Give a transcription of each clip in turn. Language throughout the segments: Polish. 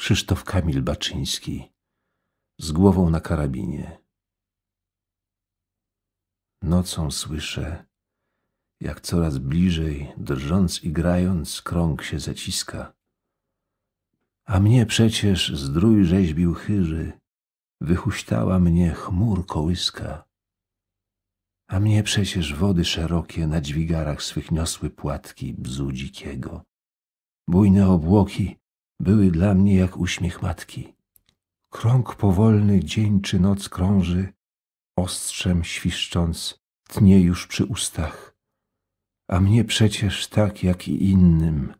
Krzysztof Kamil Baczyński z głową na karabinie. Nocą słyszę, jak coraz bliżej, drżąc i grając, krąg się zaciska. A mnie przecież zdrój rzeźbił chyży, wyhuśtała mnie chmur kołyska. A mnie przecież wody szerokie na dźwigarach swych niosły płatki bzu dzikiego. Bujne obłoki były dla mnie jak uśmiech matki. Krąg powolny dzień czy noc krąży, ostrzem świszcząc, tnie już przy ustach. A mnie przecież tak jak i innym,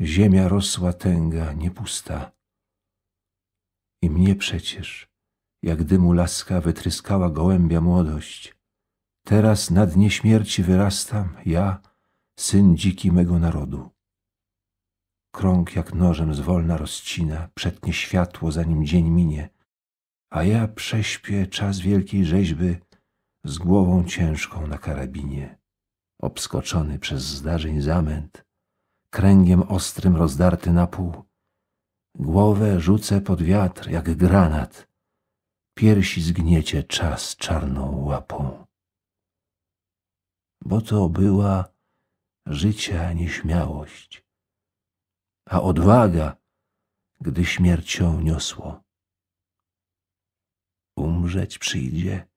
ziemia rosła tęga, nie pusta. I mnie przecież, jak dymu laska wytryskała gołębia młodość, teraz na dnie śmierci wyrastam ja, syn dziki mego narodu krąg jak nożem zwolna rozcina, przetnie światło, zanim dzień minie, a ja prześpię czas wielkiej rzeźby z głową ciężką na karabinie. Obskoczony przez zdarzeń zamęt, kręgiem ostrym rozdarty na pół, głowę rzucę pod wiatr jak granat, piersi zgniecie czas czarną łapą. Bo to była życia nieśmiałość a odwaga, gdy śmiercią niosło. Umrzeć przyjdzie,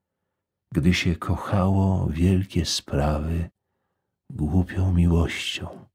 gdy się kochało wielkie sprawy głupią miłością.